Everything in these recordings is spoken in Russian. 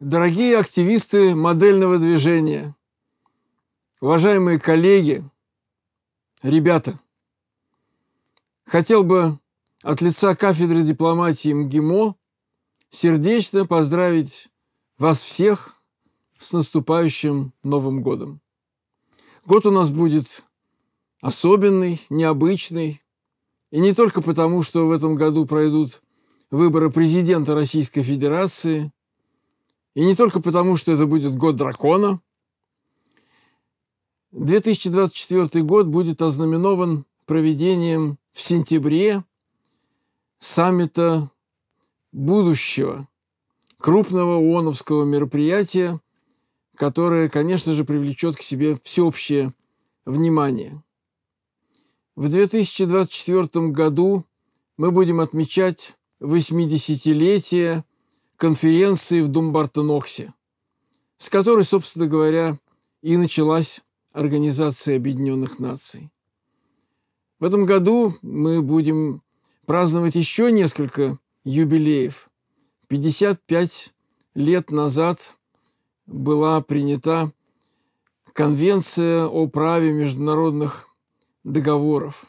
Дорогие активисты модельного движения, уважаемые коллеги, ребята, хотел бы от лица кафедры дипломатии МГИМО сердечно поздравить вас всех с наступающим Новым годом. Год у нас будет особенный, необычный, и не только потому, что в этом году пройдут выборы президента Российской Федерации, и не только потому, что это будет год дракона. 2024 год будет ознаменован проведением в сентябре саммита будущего, крупного ООНовского мероприятия, которое, конечно же, привлечет к себе всеобщее внимание. В 2024 году мы будем отмечать 80-летие – конференции в Думбартеноксе, с которой, собственно говоря, и началась Организация Объединенных Наций. В этом году мы будем праздновать еще несколько юбилеев. 55 лет назад была принята Конвенция о праве международных договоров.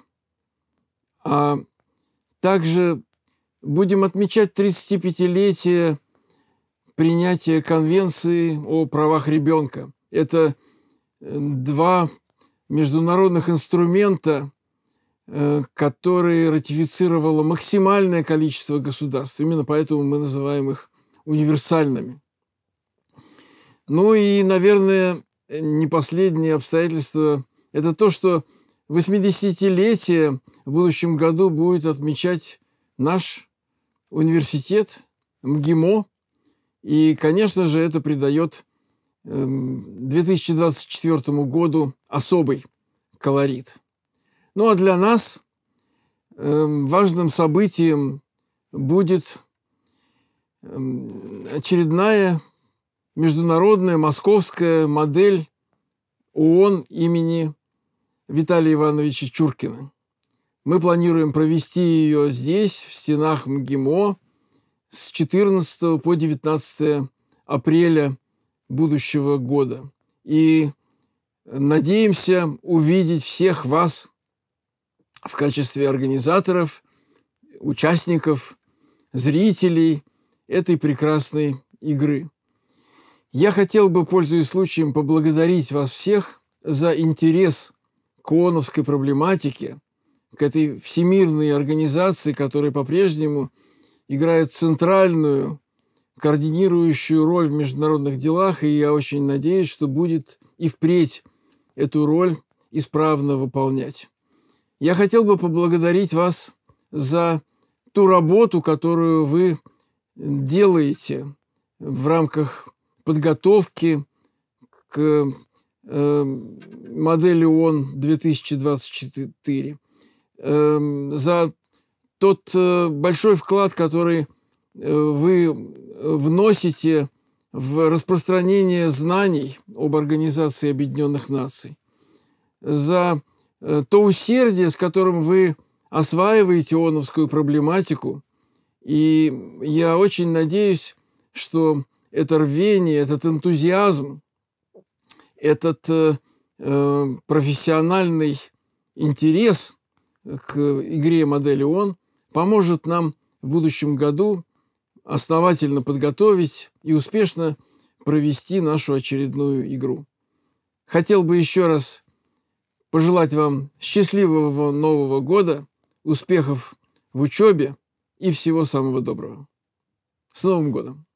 А также будем отмечать 35-летие принятие Конвенции о правах ребенка. Это э, два международных инструмента, э, которые ратифицировало максимальное количество государств. Именно поэтому мы называем их универсальными. Ну и, наверное, не последнее обстоятельство – это то, что 80-летие в будущем году будет отмечать наш университет МГИМО – и, конечно же, это придает 2024 эм, году особый колорит. Ну а для нас эм, важным событием будет эм, очередная международная московская модель ООН имени Виталия Ивановича Чуркина. Мы планируем провести ее здесь, в стенах МГИМО, с 14 по 19 апреля будущего года. И надеемся увидеть всех вас в качестве организаторов, участников, зрителей этой прекрасной игры. Я хотел бы, пользуясь случаем, поблагодарить вас всех за интерес к ООНовской проблематике, к этой всемирной организации, которая по-прежнему – играют центральную, координирующую роль в международных делах, и я очень надеюсь, что будет и впредь эту роль исправно выполнять. Я хотел бы поблагодарить вас за ту работу, которую вы делаете в рамках подготовки к э, модели ООН 2024, э, за тот э, большой вклад, который э, вы э, вносите в распространение знаний об Организации Объединенных Наций, за то усердие, с которым вы осваиваете ООНовскую проблематику. И я очень надеюсь, что это рвение, этот энтузиазм, этот э, профессиональный интерес к игре модели ООН – поможет нам в будущем году основательно подготовить и успешно провести нашу очередную игру. Хотел бы еще раз пожелать вам счастливого Нового года, успехов в учебе и всего самого доброго. С Новым годом!